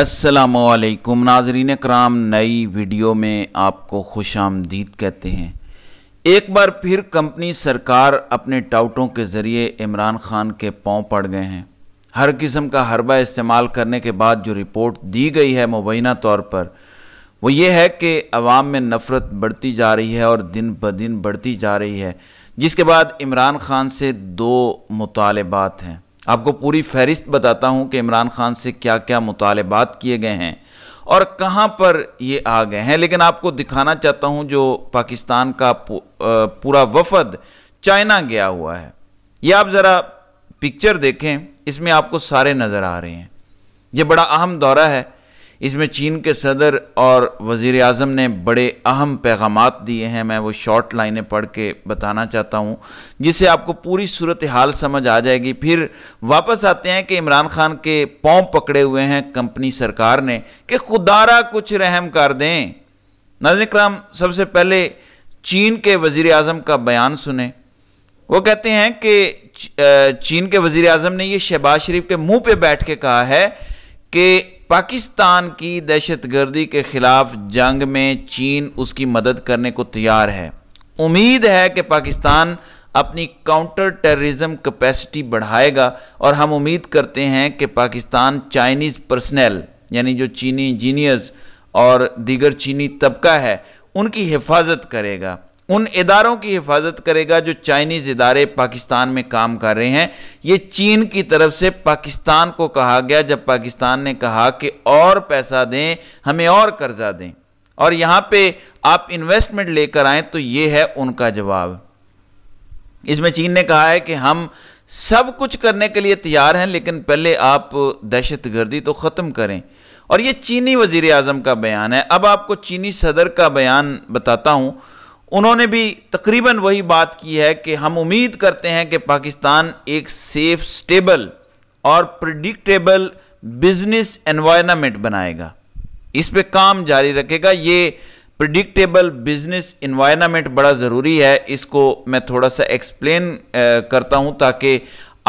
असलकुम नाजरीन कराम नई वीडियो में आपको खुश आमदीद कहते हैं एक बार फिर कंपनी सरकार अपने टाउटों के ज़रिए इमरान खान के पाँव पड़ गए हैं हर किस्म का हरबा इस्तेमाल करने के बाद जो रिपोर्ट दी गई है मुबैना तौर पर वो ये है कि अवाम में नफ़रत बढ़ती जा रही है और दिन ब दिन बढ़ती जा रही है जिसके बाद इमरान खान से दो मुतालबात हैं आपको पूरी फहरिस्त बताता हूं कि इमरान खान से क्या क्या मुतालबात किए गए हैं और कहाँ पर ये आ गए हैं लेकिन आपको दिखाना चाहता हूं जो पाकिस्तान का पूरा वफद चाइना गया हुआ है ये आप ज़रा पिक्चर देखें इसमें आपको सारे नज़र आ रहे हैं यह बड़ा अहम दौरा है इसमें चीन के सदर और वज़ी अजम ने बड़े अहम पैगाम दिए हैं मैं वो शॉर्ट लाइनें पढ़ के बताना चाहता हूँ जिससे आपको पूरी सूरत हाल समझ आ जाएगी फिर वापस आते हैं कि इमरान खान के पाँव पकड़े हुए हैं कंपनी सरकार ने कि खुदारा कुछ रहम कर दें नाजन कराम सबसे पहले चीन के वज़ी अजम का बयान सुने वो कहते हैं कि चीन के वज़ी अजम ने ये शहबाज शरीफ के मुंह पे बैठ के कहा है कि पाकिस्तान की दहशतगर्दी के खिलाफ जंग में चीन उसकी मदद करने को तैयार है उम्मीद है कि पाकिस्तान अपनी काउंटर टेररिज्म कैपेसिटी बढ़ाएगा और हम उम्मीद करते हैं कि पाकिस्तान चाइनीज़ पर्सनल यानी जो चीनी इंजीनियर्स और दीगर चीनी तबका है उनकी हिफाजत करेगा उन इदारों की हिफाजत करेगा जो चाइनीज इदारे पाकिस्तान में काम कर रहे हैं ये चीन की तरफ से पाकिस्तान को कहा गया जब पाकिस्तान ने कहा कि और पैसा दें हमें और कर्जा दें और यहां पे आप इन्वेस्टमेंट लेकर आए तो ये है उनका जवाब इसमें चीन ने कहा है कि हम सब कुछ करने के लिए तैयार हैं लेकिन पहले आप दहशत गर्दी तो ख़त्म करें और ये चीनी वजीर आजम का बयान है अब आपको चीनी सदर का बयान बताता हूं उन्होंने भी तकरीबन वही बात की है कि हम उम्मीद करते हैं कि पाकिस्तान एक सेफ स्टेबल और प्रडिक्टेबल बिजनेस एनवायरनमेंट बनाएगा इस पे काम जारी रखेगा ये प्रडिक्टेबल बिजनेस एनवायरनमेंट बड़ा ज़रूरी है इसको मैं थोड़ा सा एक्सप्लेन करता हूँ ताकि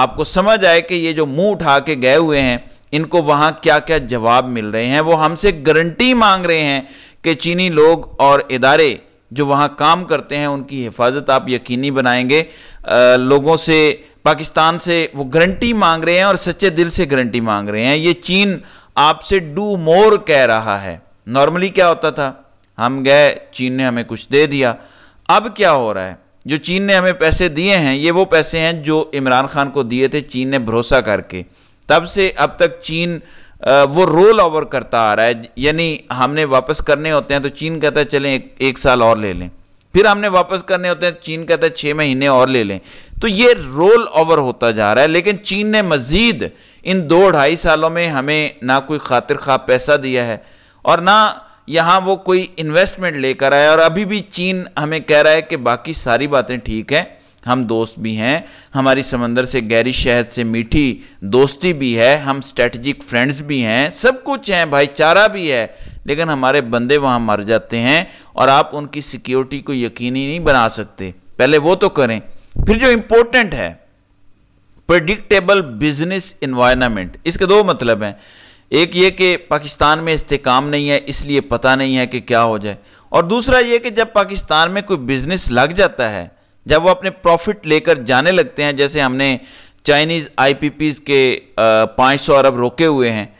आपको समझ आए कि ये जो मुंह उठा के गए हुए हैं इनको वहाँ क्या क्या जवाब मिल रहे हैं वो हमसे गारंटी मांग रहे हैं कि चीनी लोग और इदारे जो वहाँ काम करते हैं उनकी हिफाजत आप यकीनी बनाएंगे आ, लोगों से पाकिस्तान से वो गारंटी मांग रहे हैं और सच्चे दिल से गारंटी मांग रहे हैं ये चीन आपसे डू मोर कह रहा है नॉर्मली क्या होता था हम गए चीन ने हमें कुछ दे दिया अब क्या हो रहा है जो चीन ने हमें पैसे दिए हैं ये वो पैसे हैं जो इमरान खान को दिए थे चीन ने भरोसा करके तब से अब तक चीन वो रोल ओवर करता आ रहा है यानी हमने वापस करने होते हैं तो चीन कहता है चलें एक, एक साल और ले लें फिर हमने वापस करने होते हैं चीन कहता है छः महीने और ले लें तो ये रोल ओवर होता जा रहा है लेकिन चीन ने मज़ीद इन दो ढाई सालों में हमें ना कोई खातिर खा पैसा दिया है और ना यहाँ वो कोई इन्वेस्टमेंट लेकर आया और अभी भी चीन हमें कह रहा है कि बाकी सारी बातें ठीक हैं हम दोस्त भी हैं हमारी समंदर से गहरी शहद से मीठी दोस्ती भी है हम स्ट्रेटजिक फ्रेंड्स भी हैं सब कुछ हैं भाईचारा भी है लेकिन हमारे बंदे वहाँ मर जाते हैं और आप उनकी सिक्योरिटी को यकीनी नहीं बना सकते पहले वो तो करें फिर जो इंपॉर्टेंट है प्रडिक्टेबल बिजनेस इन्वायरमेंट इसके दो मतलब हैं एक ये कि पाकिस्तान में इस्तेकाम नहीं है इसलिए पता नहीं है कि क्या हो जाए और दूसरा ये कि जब पाकिस्तान में कोई बिजनेस लग जाता है जब वो अपने प्रॉफिट लेकर जाने लगते हैं जैसे हमने चाइनीज़ आईपीपीज़ के पाँच सौ अरब रोके हुए हैं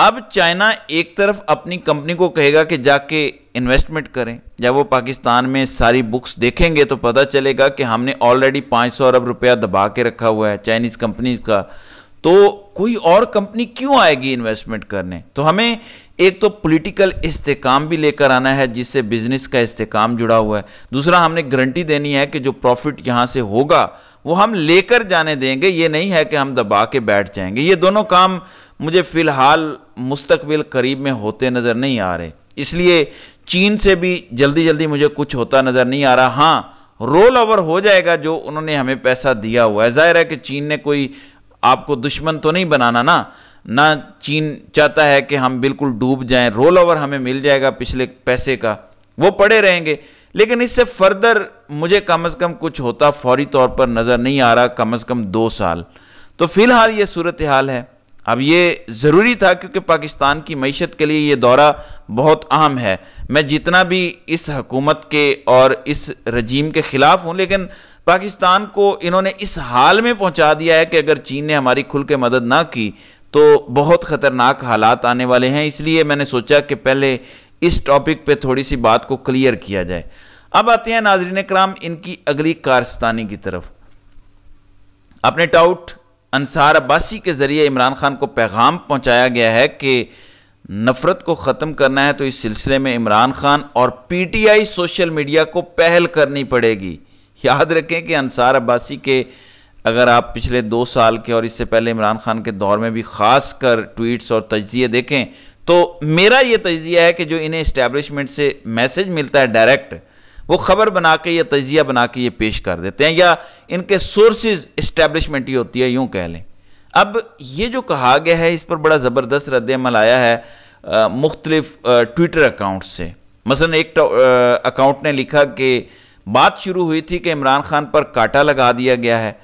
अब चाइना एक तरफ अपनी कंपनी को कहेगा कि जाके इन्वेस्टमेंट करें जब वो पाकिस्तान में सारी बुक्स देखेंगे तो पता चलेगा कि हमने ऑलरेडी 500 अरब रुपया दबा के रखा हुआ है चाइनीज़ कंपनीज का तो कोई और कंपनी क्यों आएगी इन्वेस्टमेंट करने तो हमें एक तो पॉलिटिकल इस्तेकाम भी लेकर आना है जिससे बिजनेस का इस्तेकाम जुड़ा हुआ है दूसरा हमने गारंटी देनी है कि जो प्रॉफिट यहाँ से होगा वो हम लेकर जाने देंगे ये नहीं है कि हम दबा के बैठ जाएंगे ये दोनों काम मुझे फ़िलहाल मुस्तबिल करीब में होते नज़र नहीं आ रहे इसलिए चीन से भी जल्दी जल्दी मुझे कुछ होता नज़र नहीं आ रहा हाँ रोल ओवर हो जाएगा जो उन्होंने हमें पैसा दिया हुआ है जाहिर है कि चीन ने कोई आपको दुश्मन तो नहीं बनाना ना ना चीन चाहता है कि हम बिल्कुल डूब जाएं रोल ओवर हमें मिल जाएगा पिछले पैसे का वो पड़े रहेंगे लेकिन इससे फर्दर मुझे कम अज़ कम कुछ होता फौरी तौर पर नज़र नहीं आ रहा कम अज़ कम दो साल तो फ़िलहाल ये सूरत हाल है अब ये ज़रूरी था क्योंकि पाकिस्तान की मीशत के लिए ये दौरा बहुत अहम है मैं जितना भी इस हकूमत के और इस रजीम के ख़िलाफ़ हूँ लेकिन पाकिस्तान को इन्होंने इस हाल में पहुँचा दिया है कि अगर चीन ने हमारी खुल के मदद ना की तो बहुत ख़तरनाक हालात आने वाले हैं इसलिए मैंने सोचा कि पहले इस टॉपिक पे थोड़ी सी बात को क्लियर किया जाए अब आते हैं नाजरीन कराम इनकी अगली कारस्तानी की तरफ अपने टाउट अनसार अब्बासी के ज़रिए इमरान खान को पैगाम पहुंचाया गया है कि नफ़रत को ख़त्म करना है तो इस सिलसिले में इमरान खान और पीटीआई सोशल मीडिया को पहल करनी पड़ेगी याद रखें कि अनसार अब्बासी के अगर आप पिछले दो साल के और इससे पहले इमरान खान के दौर में भी ख़ास कर ट्वीट्स और तजिए देखें तो मेरा ये तजिया है कि जो इन्हें इस्टेब्लिशमेंट से मैसेज मिलता है डायरेक्ट वो खबर बना के या तजिया बना के ये पेश कर देते हैं या इनके सोर्सेज इस्टेब्लिशमेंट ही होती है यूं कह लें अब ये जो कहा गया है इस पर बड़ा ज़बरदस्त रद्दमल आया है मुख्तलिफ ट्विटर अकाउंट से मसलन एक तो, अकाउंट ने लिखा कि बात शुरू हुई थी कि इमरान खान पर काटा लगा दिया गया है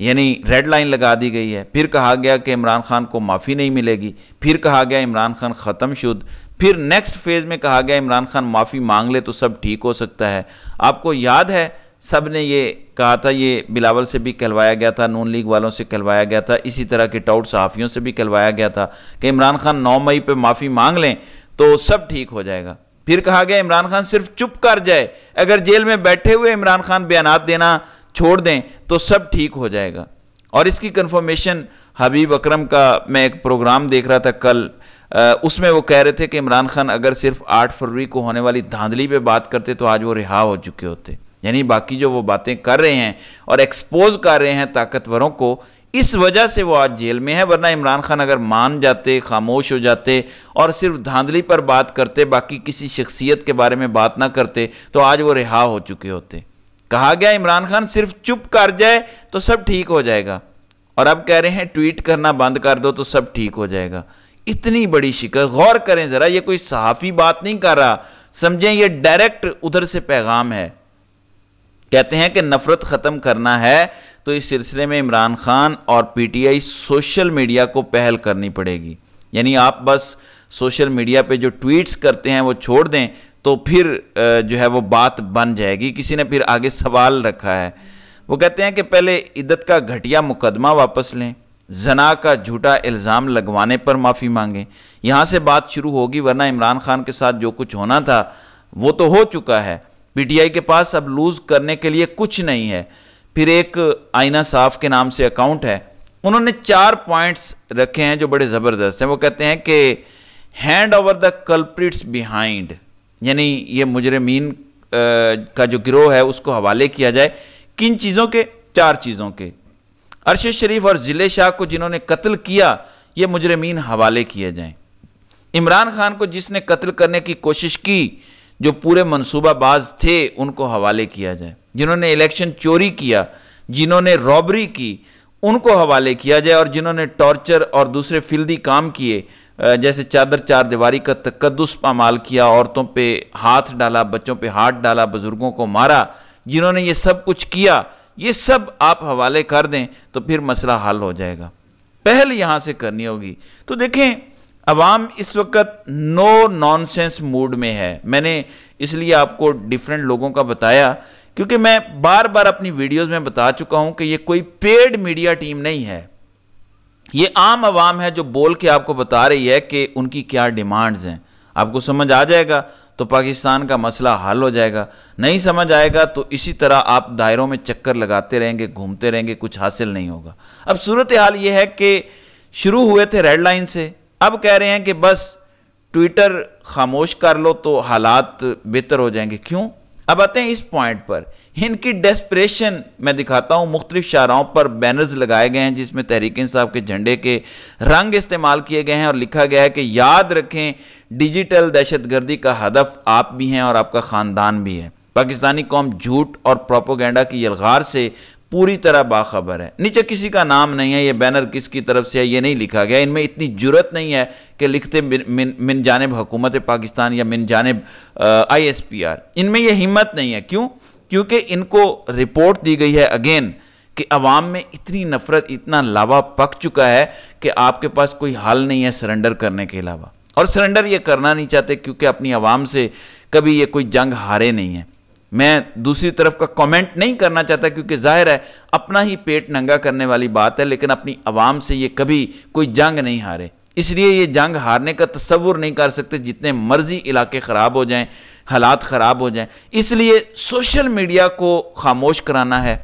यानी रेड लाइन लगा दी गई है फिर कहा गया कि इमरान खान को माफ़ी नहीं मिलेगी फिर कहा गया इमरान खान ख़त्म शुद फिर नेक्स्ट फेज़ में कहा गया इमरान खान माफ़ी मांग ले तो सब ठीक हो सकता है आपको याद है सब ने ये कहा था ये बिलावल से भी कहलवाया गया था नून लीग वालों से कहलवाया गया था इसी तरह के टाउट सहाफ़ियों से भी कहलवाया गया था कि इमरान खान नौ मई पर माफ़ी मांग लें तो सब ठीक हो जाएगा फिर कहा गया इमरान खान सिर्फ चुप कर जाए अगर जेल में बैठे हुए इमरान खान बयान देना छोड़ दें तो सब ठीक हो जाएगा और इसकी कंफर्मेशन हबीब अकरम का मैं एक प्रोग्राम देख रहा था कल उसमें वो कह रहे थे कि इमरान खान अगर सिर्फ आठ फरवरी को होने वाली धांधली पे बात करते तो आज वो रिहा हो चुके होते यानी बाकी जो वो बातें कर रहे हैं और एक्सपोज कर रहे हैं ताकतवरों को इस वजह से वो आज जेल में है वरना इमरान खान अगर मान जाते खामोश हो जाते और सिर्फ धांधली पर बात करते बाकी किसी शख्सियत के बारे में बात ना करते तो आज वो रिहा हो चुके होते कहा गया इमरान खान सिर्फ चुप कर जाए तो सब ठीक हो जाएगा और अब कह रहे हैं ट्वीट करना बंद कर दो तो सब ठीक हो जाएगा इतनी बड़ी शिकस्त गौर करें ज़रा ये कोई सहाफ़ी बात नहीं कर रहा समझें ये डायरेक्ट उधर से पैगाम है कहते हैं कि नफरत ख़त्म करना है तो इस सिलसिले में इमरान खान और पीटीआई सोशल मीडिया को पहल करनी पड़ेगी यानी आप बस सोशल मीडिया पे जो ट्वीट्स करते हैं वो छोड़ दें तो फिर जो है वो बात बन जाएगी किसी ने फिर आगे सवाल रखा है वो कहते हैं कि पहले इद्दत का घटिया मुकदमा वापस लें जना का झूठा इल्ज़ाम लगवाने पर माफ़ी मांगें यहाँ से बात शुरू होगी वरना इमरान खान के साथ जो कुछ होना था वो तो हो चुका है पीटीआई के पास अब लूज़ करने के लिए कुछ नहीं है फिर एक आईना साफ के नाम से अकाउंट है उन्होंने चार पॉइंट्स रखे हैं जो बड़े ज़बरदस्त हैं वो कहते हैं कि hand over the culprits behind यानी ये मुजरमीन का जो गिरोह है उसको हवाले किया जाए किन चीज़ों के चार चीज़ों के अरशद शरीफ और ज़िले शाह को जिन्होंने कत्ल किया ये मुजरमीन हवाले किए जाएँ इमरान खान को जिसने कत्ल करने की कोशिश की जो पूरे मनसूबाबाज थे उनको हवाले किया जाए जिन्होंने इलेक्शन चोरी किया जिन्होंने रॉबरी की उनको हवाले किया जाए और जिन्होंने टॉर्चर और दूसरे फिल्दी काम किए जैसे चादर चार दीवारी का तकदस पामाल किया औरतों पे हाथ डाला बच्चों पे हाथ डाला बुज़ुर्गों को मारा जिन्होंने ये सब कुछ किया ये सब आप हवाले कर दें तो फिर मसला हल हो जाएगा पहल यहाँ से करनी होगी तो देखें अवाम इस वक्त नो नॉनसेंस मूड में है मैंने इसलिए आपको डिफरेंट लोगों का बताया क्योंकि मैं बार बार अपनी वीडियोस में बता चुका हूं कि ये कोई पेड मीडिया टीम नहीं है ये आम आवाम है जो बोल के आपको बता रही है कि उनकी क्या डिमांड्स हैं आपको समझ आ जाएगा तो पाकिस्तान का मसला हल हो जाएगा नहीं समझ आएगा तो इसी तरह आप दायरों में चक्कर लगाते रहेंगे घूमते रहेंगे कुछ हासिल नहीं होगा अब सूरत हाल ये है कि शुरू हुए थे रेड लाइन से अब कह रहे हैं कि बस ट्विटर खामोश कर लो तो हालात बेहतर हो जाएंगे क्यों अब आते हैं इस पॉइंट पर इनकी डेस्परेशन मैं दिखाता हूं मुख्तलिफ शाहराओं पर बैनर्स लगाए गए हैं जिसमें तहरीक इंसाफ के झंडे के रंग इस्तेमाल किए गए हैं और लिखा गया है कि याद रखें डिजिटल दहशत गर्दी का हदफ आप भी हैं और आपका ख़ानदान भी है पाकिस्तानी कौम झूठ और प्रोपोगेंडा की यलगार से पूरी तरह बाखबर है नीचे किसी का नाम नहीं है ये बैनर किसकी तरफ से है ये नहीं लिखा गया इनमें इतनी जरूरत नहीं है कि लिखते मिन, मिन, जानब हुकूमत पाकिस्तान या मिन जानब आई एस पी आर इनमें यह हिम्मत नहीं है क्यों क्योंकि इनको रिपोर्ट दी गई है अगेन कि अवाम में इतनी नफरत इतना लावा पक चुका है कि आपके पास कोई हल नहीं है सरेंडर करने के अलावा और सरेंडर ये करना नहीं चाहते क्योंकि अपनी आवाम से कभी ये कोई जंग हारे नहीं है मैं दूसरी तरफ का कमेंट नहीं करना चाहता क्योंकि जाहिर है अपना ही पेट नंगा करने वाली बात है लेकिन अपनी आवाम से ये कभी कोई जंग नहीं हारे इसलिए ये जंग हारने का तस्वुर नहीं कर सकते जितने मर्जी इलाके ख़राब हो जाएं हालात ख़राब हो जाएं इसलिए सोशल मीडिया को खामोश कराना है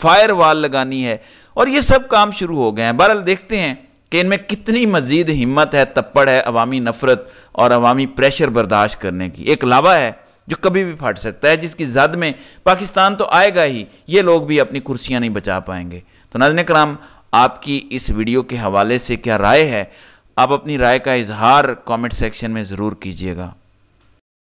फायर वाल लगानी है और ये सब काम शुरू हो गए हैं बहरहाल देखते हैं कि इनमें कितनी मजीद हिम्मत है तप्पड़ है अवामी नफरत और अवामी प्रेशर बर्दाश्त करने की एक लावा है जो कभी भी फट सकता है जिसकी जद में पाकिस्तान तो आएगा ही ये लोग भी अपनी कुर्सियाँ नहीं बचा पाएंगे तो नजन कराम आपकी इस वीडियो के हवाले से क्या राय है आप अपनी राय का इजहार कमेंट सेक्शन में ज़रूर कीजिएगा